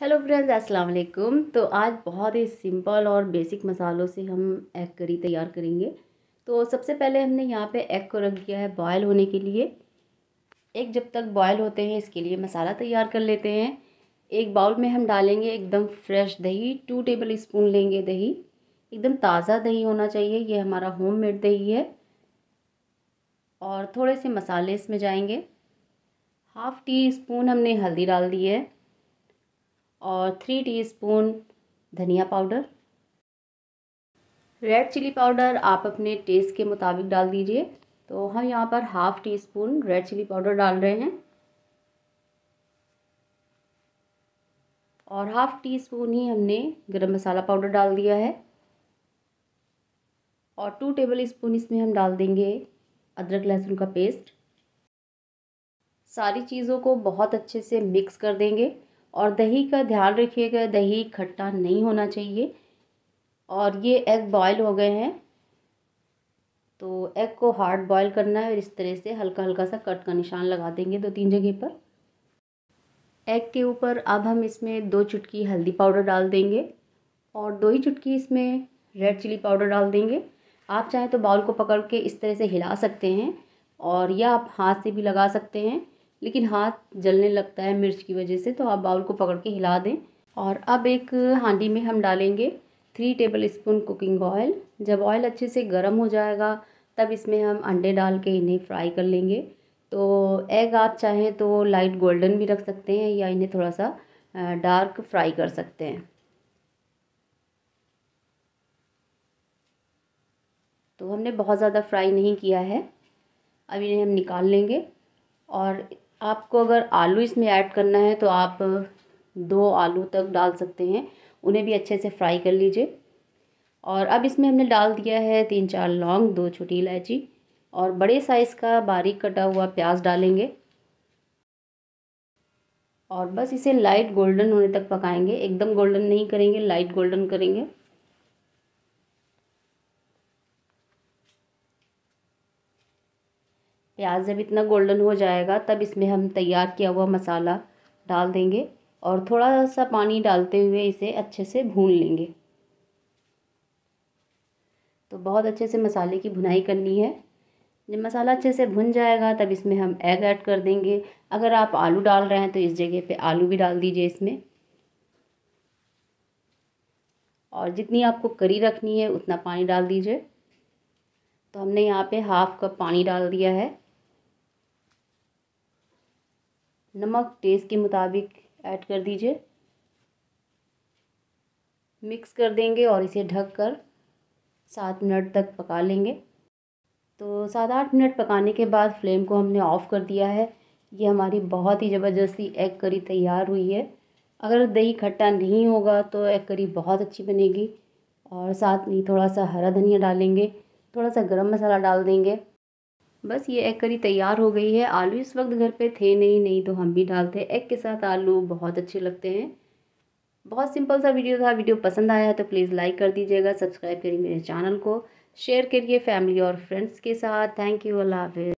hello friends अस्सलाम वालेकुम तो आज बहुत ही सिंपल और बेसिक मसालों से हम एग करी तैयार करेंगे तो सबसे पहले हमने यहाँ पे एग को रख दिया है बॉयल होने के लिए एक जब तक बॉयल होते हैं इसके लिए मसाला तैयार कर लेते हैं एक बाउल में हम डालेंगे एकदम फ्रेश दही टू टेबल स्पून लेंगे दही एकदम ताज़ा दही होना चाहिए ये हमारा होम मेड दही है और थोड़े से मसाले इसमें जाएंगे हाफ़ टी स्पून हमने हल्दी डाल दी है और थ्री टीस्पून धनिया पाउडर रेड चिली पाउडर आप अपने टेस्ट के मुताबिक डाल दीजिए तो हम यहाँ पर half teaspoon red chilli powder डाल रहे हैं और हाफ़ टी स्पून ही हमने गरम मसाला पाउडर डाल दिया है और टू टेबल स्पून इसमें हम डाल देंगे अदरक लहसुन का पेस्ट सारी चीज़ों को बहुत अच्छे से मिक्स कर देंगे और दही का ध्यान रखिएगा दही खट्टा नहीं होना चाहिए और ये एग बॉयल हो गए हैं तो एग को हार्ड बॉयल करना है और इस तरह से हल्का हल्का सा कट का निशान लगा देंगे दो तीन जगह पर एग के ऊपर अब हम इसमें दो चुटकी हल्दी पाउडर डाल देंगे और दो ही चुटकी इसमें रेड चिली पाउडर डाल देंगे आप चाहें तो बाउल को पकड़ के इस तरह से हिला सकते हैं और या आप हाथ से भी लगा सकते हैं लेकिन हाथ जलने लगता है मिर्च की वजह से तो आप बाउल को पकड़ के हिला दें और अब एक हांडी में हम डालेंगे three tablespoon cooking oil जब ऑयल अच्छे से गर्म हो जाएगा तब इसमें हम अंडे डाल के इन्हें फ्राई कर लेंगे तो एग आप चाहें तो लाइट गोल्डन भी रख सकते हैं या इन्हें थोड़ा सा डार्क फ्राई कर सकते हैं तो हमने बहुत ज़्यादा फ्राई नहीं किया है अब इन्हें हम निकाल लेंगे और आपको अगर आलू इसमें ऐड करना है तो आप दो आलू तक डाल सकते हैं उन्हें भी अच्छे से फ्राई कर लीजिए और अब इसमें हमने डाल दिया है तीन चार लौंग दो छोटी इलायची और बड़े साइज़ का बारीक कटा हुआ प्याज डालेंगे और बस इसे लाइट गोल्डन होने तक पकाएंगे एकदम गोल्डन नहीं करेंगे लाइट गोल्डन करेंगे प्याज जब इतना गोल्डन हो जाएगा तब इसमें हम तैयार किया हुआ मसाला डाल देंगे और थोड़ा सा पानी डालते हुए इसे अच्छे से भून लेंगे तो बहुत अच्छे से मसाले की भुनाई करनी है जब मसाला अच्छे से भुन जाएगा तब इसमें हम एग ऐड कर देंगे अगर आप आलू डाल रहे हैं तो इस जगह पे आलू भी डाल दीजिए इसमें और जितनी आपको करी रखनी है उतना पानी डाल दीजिए तो हमने यहाँ पे हाफ़ कप पानी डाल दिया है नमक टेस्ट के मुताबिक ऐड कर दीजिए मिक्स कर देंगे और इसे ढक कर सात मिनट तक पका लेंगे तो सात आठ मिनट पकाने के बाद फ्लेम को हमने ऑफ़ कर दिया है ये हमारी बहुत ही ज़बरदस्ती एग करी तैयार हुई है अगर दही खट्टा नहीं होगा तो एग करी बहुत अच्छी बनेगी और साथ में थोड़ा सा हरा धनिया डालेंगे थोड़ा सा गरम मसाला डाल देंगे बस ये एग करी तैयार हो गई है आलू इस वक्त घर पे थे नहीं नहीं तो हम भी डालते हैं एग के साथ आलू बहुत अच्छे लगते हैं बहुत सिंपल सा वीडियो था वीडियो पसंद आया है तो प्लीज़ लाइक कर दीजिएगा सब्सक्राइब करिए मेरे चैनल को शेयर करिए फैमिली और फ्रेंड्स के साथ थैंक यू अल्लाह हाफिज़